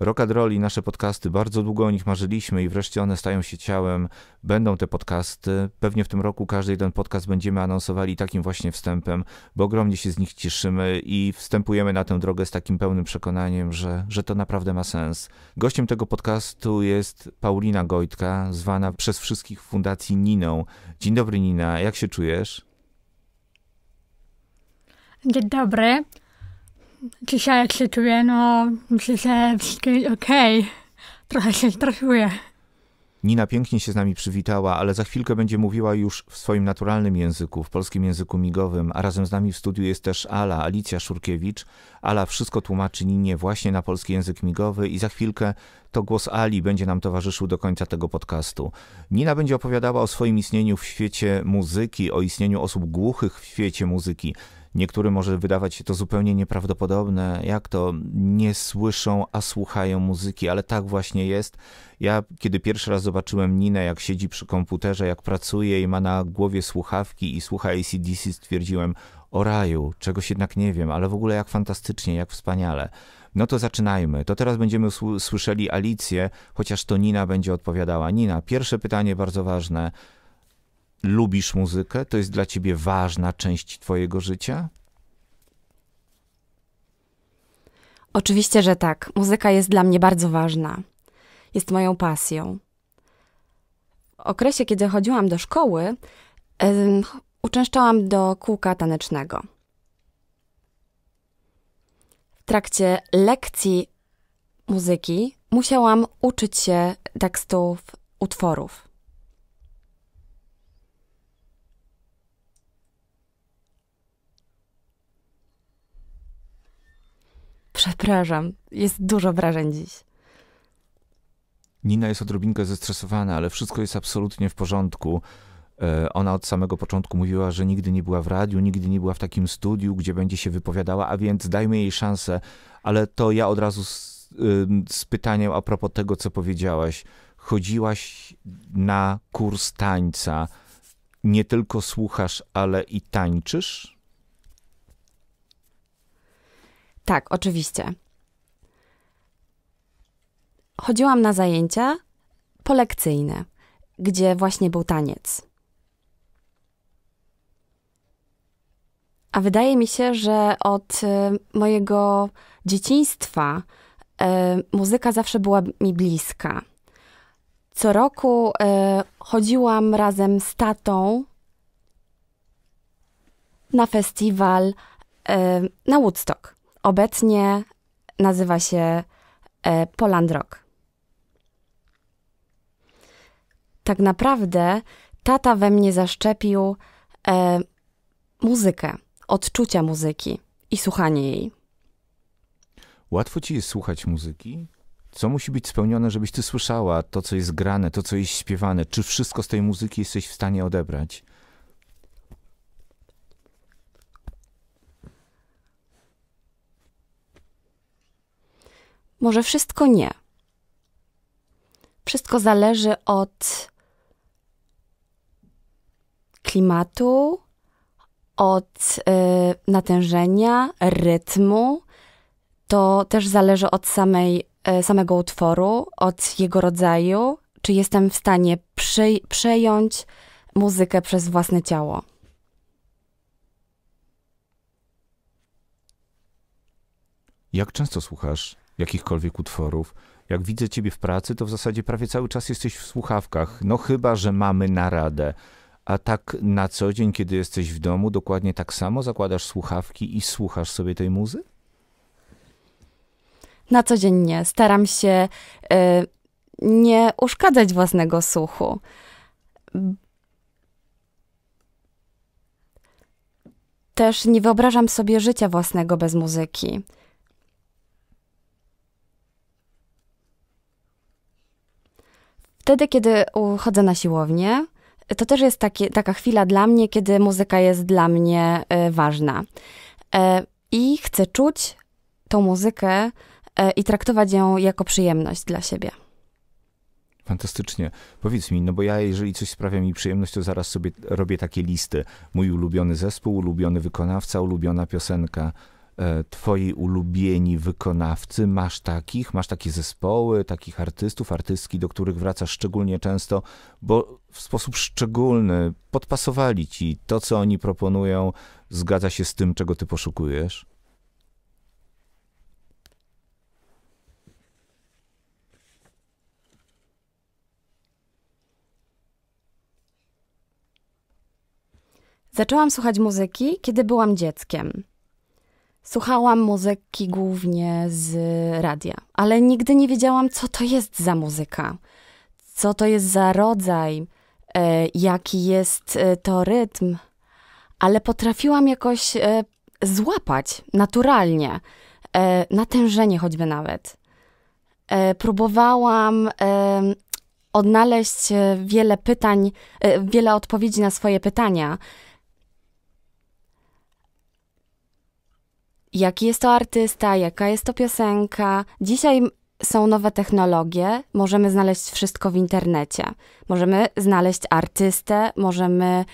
Rock and roll i nasze podcasty, bardzo długo o nich marzyliśmy i wreszcie one stają się ciałem. Będą te podcasty. Pewnie w tym roku każdy jeden podcast będziemy anonsowali takim właśnie wstępem, bo ogromnie się z nich cieszymy i wstępujemy na tę drogę z takim pełnym przekonaniem, że, że to naprawdę ma sens. Gościem tego podcastu jest Paulina Gojtka, zwana przez wszystkich w Fundacji Niną. Dzień dobry Nina, jak się czujesz? Dzień dobry. Dzisiaj jak się czuję, no myślę, że wszystko jest okej. Okay. Trochę się stresuję. Nina pięknie się z nami przywitała, ale za chwilkę będzie mówiła już w swoim naturalnym języku, w polskim języku migowym, a razem z nami w studiu jest też Ala, Alicja Szurkiewicz. Ala wszystko tłumaczy Ninie właśnie na polski język migowy i za chwilkę to głos Ali będzie nam towarzyszył do końca tego podcastu. Nina będzie opowiadała o swoim istnieniu w świecie muzyki, o istnieniu osób głuchych w świecie muzyki. Niektórym może wydawać się to zupełnie nieprawdopodobne, jak to nie słyszą, a słuchają muzyki, ale tak właśnie jest. Ja, kiedy pierwszy raz zobaczyłem Ninę, jak siedzi przy komputerze, jak pracuje i ma na głowie słuchawki i słucha ACDC, stwierdziłem, o raju, czegoś jednak nie wiem, ale w ogóle jak fantastycznie, jak wspaniale. No to zaczynajmy. To teraz będziemy słyszeli Alicję, chociaż to Nina będzie odpowiadała. Nina, pierwsze pytanie bardzo ważne. Lubisz muzykę? To jest dla ciebie ważna część twojego życia? Oczywiście, że tak. Muzyka jest dla mnie bardzo ważna. Jest moją pasją. W okresie, kiedy chodziłam do szkoły, um, uczęszczałam do kółka tanecznego. W trakcie lekcji muzyki musiałam uczyć się tekstów utworów. Przepraszam, jest dużo wrażeń dziś. Nina jest odrobinkę zestresowana, ale wszystko jest absolutnie w porządku. E, ona od samego początku mówiła, że nigdy nie była w radiu, nigdy nie była w takim studiu, gdzie będzie się wypowiadała, a więc dajmy jej szansę. Ale to ja od razu z, z pytaniem a propos tego, co powiedziałaś. Chodziłaś na kurs tańca. Nie tylko słuchasz, ale i tańczysz? Tak, oczywiście. Chodziłam na zajęcia polekcyjne, gdzie właśnie był taniec. A wydaje mi się, że od y, mojego dzieciństwa y, muzyka zawsze była mi bliska. Co roku y, chodziłam razem z tatą na festiwal na Woodstock. Obecnie nazywa się e, Poland Rock. Tak naprawdę tata we mnie zaszczepił e, muzykę, odczucia muzyki i słuchanie jej. Łatwo ci jest słuchać muzyki? Co musi być spełnione, żebyś ty słyszała to, co jest grane, to, co jest śpiewane? Czy wszystko z tej muzyki jesteś w stanie odebrać? może wszystko nie. Wszystko zależy od klimatu, od y, natężenia, rytmu. To też zależy od samej, y, samego utworu, od jego rodzaju, czy jestem w stanie przy, przejąć muzykę przez własne ciało. Jak często słuchasz jakichkolwiek utworów. Jak widzę ciebie w pracy, to w zasadzie prawie cały czas jesteś w słuchawkach. No chyba, że mamy naradę. A tak na co dzień, kiedy jesteś w domu, dokładnie tak samo zakładasz słuchawki i słuchasz sobie tej muzy? Na co dzień nie. Staram się y, nie uszkadzać własnego słuchu. Też nie wyobrażam sobie życia własnego bez muzyki. wtedy, kiedy chodzę na siłownię, to też jest takie, taka chwila dla mnie, kiedy muzyka jest dla mnie e, ważna. E, I chcę czuć tą muzykę e, i traktować ją jako przyjemność dla siebie. Fantastycznie. Powiedz mi, no bo ja jeżeli coś sprawia mi przyjemność, to zaraz sobie robię takie listy. Mój ulubiony zespół, ulubiony wykonawca, ulubiona piosenka. E, twoi ulubieni wykonawcy? Masz takich? Masz takie zespoły, takich artystów, artystki, do których wracasz szczególnie często, bo w sposób szczególny podpasowali ci to, co oni proponują, zgadza się z tym, czego ty poszukujesz? Zaczęłam słuchać muzyki, kiedy byłam dzieckiem. Słuchałam muzyki głównie z radia, ale nigdy nie wiedziałam, co to jest za muzyka, co to jest za rodzaj, e, jaki jest e, to rytm, ale potrafiłam jakoś e, złapać naturalnie natężenie choćby nawet. Próbowałam odnaleźć wiele pytań, wiele odpowiedzi na swoje pytania jaki jest to artysta, jaka jest to piosenka. Dzisiaj są nowe technologie, możemy znaleźć wszystko w internecie. Możemy znaleźć artystę, możemy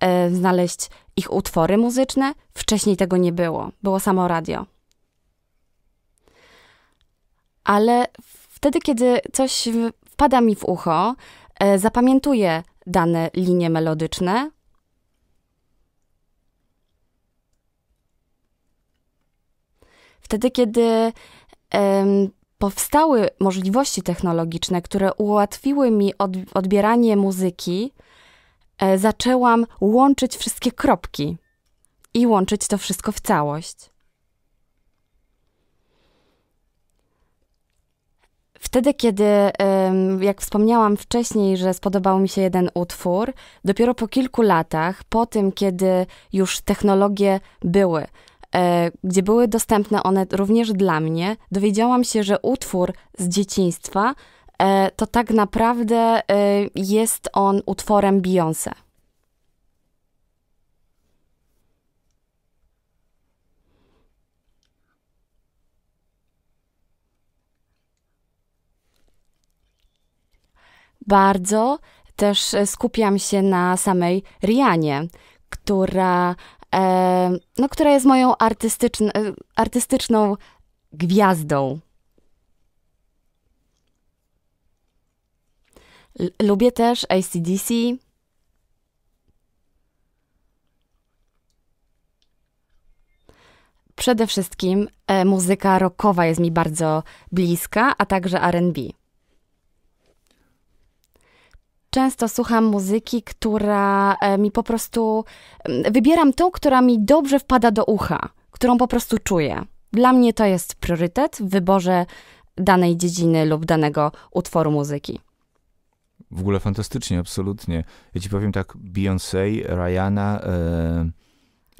e, znaleźć ich utwory muzyczne. Wcześniej tego nie było, było samo radio. Ale wtedy, kiedy coś wpada mi w ucho, e, zapamiętuję dane linie melodyczne, wtedy, kiedy powstały możliwości technologiczne, które ułatwiły mi od, odbieranie muzyki, e, zaczęłam łączyć wszystkie kropki i łączyć to wszystko w całość. Wtedy, kiedy, jak wspomniałam wcześniej, że spodobał mi się jeden utwór, dopiero po kilku latach, po tym, kiedy już technologie były, E, gdzie były dostępne one również dla mnie, dowiedziałam się, że utwór z dzieciństwa e, to tak naprawdę e, jest on utworem Beyoncé. Bardzo też skupiam się na samej Rianie, która no, która jest moją artystyczn artystyczną gwiazdą. L lubię też ACDC. Przede wszystkim e, muzyka rockowa jest mi bardzo bliska, a także RB często słucham muzyki, która e, mi po prostu. Mm, wybieram tą, która mi dobrze wpada do ucha, którą po prostu czuję. Dla mnie to jest priorytet w wyborze danej dziedziny lub danego utworu muzyki. W ogóle fantastycznie, absolutnie. Ja ci powiem tak, Beyoncé, Rihanna, yy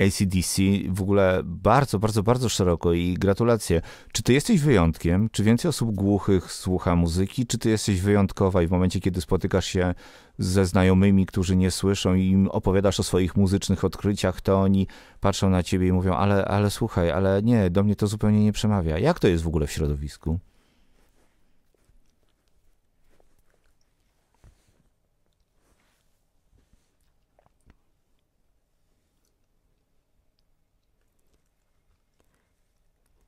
ACDC w ogóle bardzo, bardzo, bardzo szeroko i gratulacje. Czy ty jesteś wyjątkiem? Czy więcej osób głuchych słucha muzyki? Czy ty jesteś wyjątkowa i w momencie, kiedy spotykasz się ze znajomymi, którzy nie słyszą i im opowiadasz o swoich muzycznych odkryciach, to oni patrzą na ciebie i mówią, ale, ale słuchaj, ale nie, do mnie to zupełnie nie przemawia. Jak to jest w ogóle w środowisku?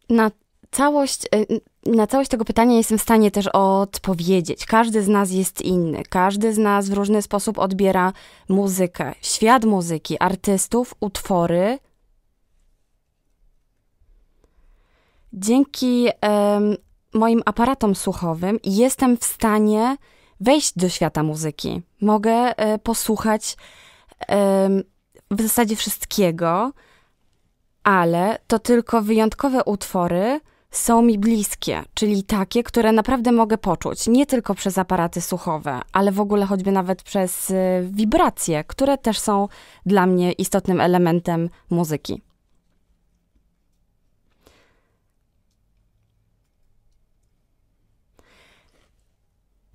na całość, e, na całość tego pytania jestem w stanie też odpowiedzieć. Każdy z nas jest inny, każdy z nas w różny sposób odbiera muzykę, świat muzyki, artystów, utwory. Dzięki um, moim aparatom słuchowym jestem w stanie wejść do świata muzyki. Mogę e, posłuchać w zasadzie wszystkiego ale to tylko wyjątkowe utwory są mi bliskie, czyli takie, które naprawdę mogę poczuć, nie tylko przez aparaty słuchowe, ale w ogóle choćby nawet przez y, wibracje, które też są dla mnie istotnym elementem muzyki.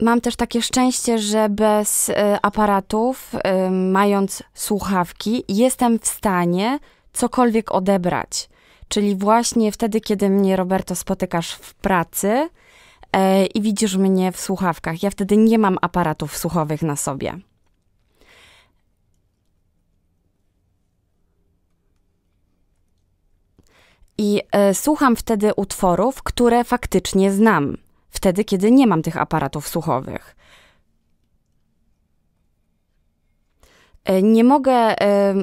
mam też takie szczęście, że bez y, aparatów, y, mając słuchawki, jestem w stanie cokolwiek odebrać. Czyli właśnie wtedy, kiedy mnie, Roberto, spotykasz w pracy e, i widzisz mnie w słuchawkach. Ja wtedy nie mam aparatów słuchowych na sobie. I e, słucham wtedy utworów, które faktycznie znam, wtedy, kiedy nie mam tych aparatów słuchowych. E, nie mogę e,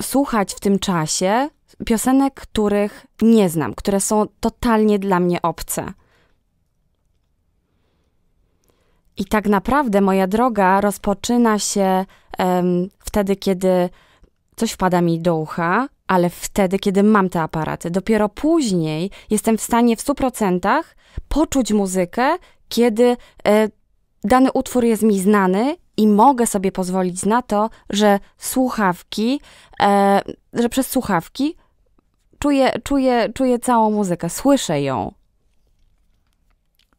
słuchać w tym czasie piosenek, których nie znam, które są totalnie dla mnie obce. I tak naprawdę moja droga rozpoczyna się um, wtedy, kiedy coś wpada mi do ucha, ale wtedy, kiedy mam te aparaty. Dopiero później jestem w stanie w 100% poczuć muzykę, kiedy e, dany utwór jest mi znany i mogę sobie pozwolić na to, że słuchawki, e, że przez słuchawki czuję, czuję, czuję całą muzykę, słyszę ją.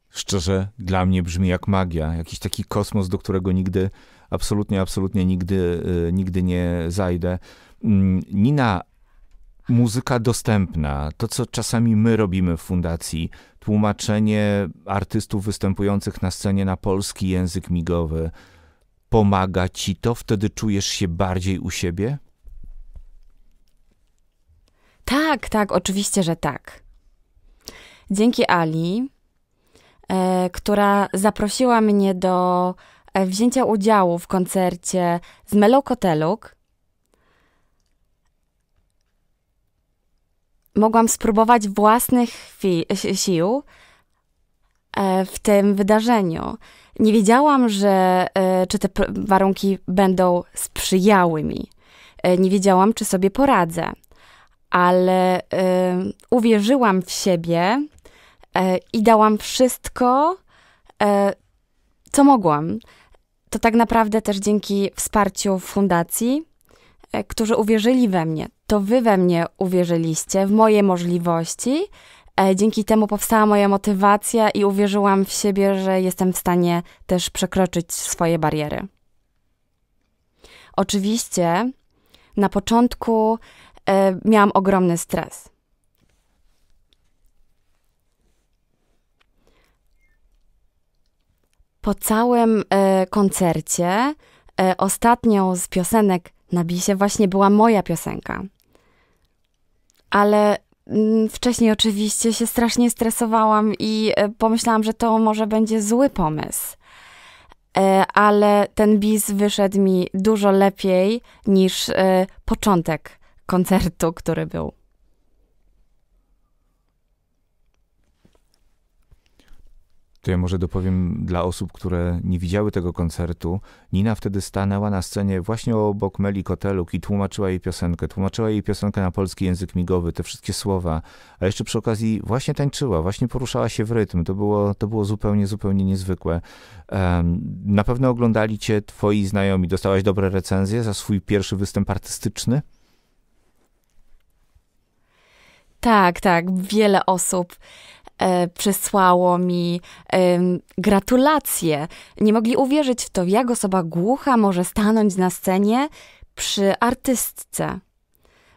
Szczerze, dla mnie brzmi jak magia, jakiś taki kosmos, do którego nigdy, absolutnie, absolutnie nigdy, e, nigdy nie zajdę. Mm, Nina, muzyka dostępna, to co czasami my robimy w fundacji, tłumaczenie artystów występujących na scenie na polski język migowy, Pomaga ci to, wtedy czujesz się bardziej u siebie? Tak, tak, oczywiście, że tak. Dzięki Ali, e, która zaprosiła mnie do e, wzięcia udziału w koncercie z Melą Koteluk, mogłam spróbować własnych sił E, w tym wydarzeniu. Nie wiedziałam, że, e, czy te warunki będą sprzyjały mi. E, nie wiedziałam, czy sobie poradzę, ale uwierzyłam w siebie i dałam wszystko, co mogłam. To tak naprawdę też dzięki wsparciu fundacji, którzy uwierzyli we mnie. To wy we mnie uwierzyliście, w moje możliwości E, dzięki temu powstała moja motywacja i uwierzyłam w siebie, że jestem w stanie też przekroczyć swoje bariery. Oczywiście na początku e, miałam ogromny stres. Po całym e, koncercie ostatnią z piosenek na bisie właśnie była moja piosenka. Ale Mm, wcześniej oczywiście się strasznie stresowałam i e, pomyślałam, że to może będzie zły pomysł. E, ale ten bis wyszedł mi dużo lepiej niż e, początek koncertu, który był. To ja może dopowiem dla osób, które nie widziały tego koncertu. Nina wtedy stanęła na scenie właśnie obok Meli Koteluk i tłumaczyła jej piosenkę. Tłumaczyła jej piosenkę na polski język migowy, te wszystkie słowa. A jeszcze przy okazji właśnie tańczyła, właśnie poruszała się w rytm. To było, to było zupełnie, zupełnie niezwykłe. na pewno oglądali cię twoi znajomi. Dostałaś dobre recenzje za swój pierwszy występ artystyczny? Tak, tak, wiele osób e, przesłało mi e, gratulacje. Nie mogli uwierzyć w to, jak osoba głucha może stanąć na scenie przy artystce.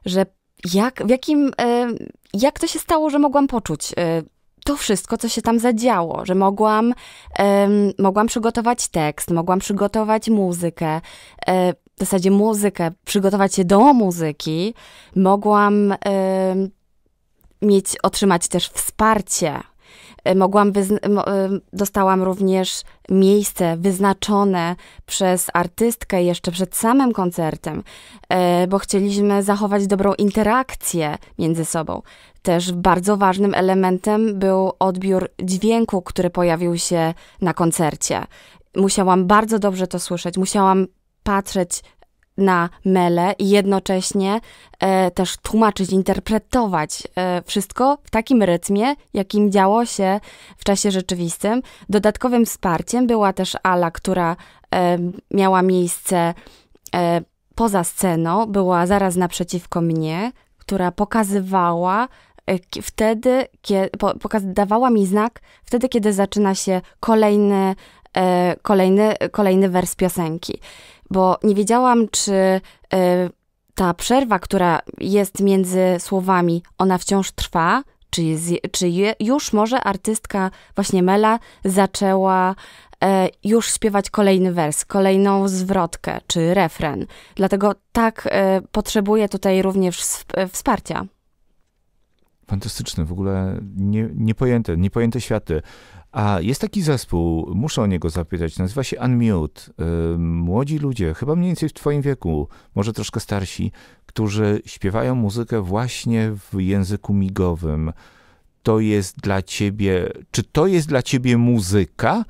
Że jak, w jakim, e, jak to się stało, że mogłam poczuć e, to wszystko, co się tam zadziało, że mogłam, e, mogłam przygotować tekst, mogłam przygotować muzykę, e, w zasadzie muzykę, przygotować się do muzyki, mogłam mieć, otrzymać też wsparcie. E, mogłam e, dostałam również miejsce wyznaczone przez artystkę jeszcze przed samym koncertem, e, bo chcieliśmy zachować dobrą interakcję między sobą. Też bardzo ważnym elementem był odbiór dźwięku, który pojawił się na koncercie. Musiałam bardzo dobrze to słyszeć, musiałam patrzeć na mele i jednocześnie e, też tłumaczyć, interpretować e, wszystko w takim rytmie, jakim działo się w czasie rzeczywistym. Dodatkowym wsparciem była też Ala, która e, miała miejsce e, poza sceną, była zaraz naprzeciwko mnie, która pokazywała e, wtedy, kiedy, dawała mi znak wtedy, kiedy zaczyna się kolejny, e, kolejny, kolejny wers piosenki bo nie wiedziałam, czy y, ta przerwa, która jest między słowami, ona wciąż trwa, czy, jest, czy je, już może artystka właśnie Mela zaczęła e, już śpiewać kolejny wers, kolejną zwrotkę czy refren. Dlatego tak e, potrzebuje tutaj również e, wsparcia. Fantastyczne, w ogóle nie, niepojęte, niepojęte światy. A jest taki zespół, muszę o niego zapytać, nazywa się Unmute. Y, młodzi ludzie, chyba mniej więcej w twoim wieku, może troszkę starsi, którzy śpiewają muzykę właśnie w języku migowym. To jest dla ciebie, czy to jest dla ciebie muzyka,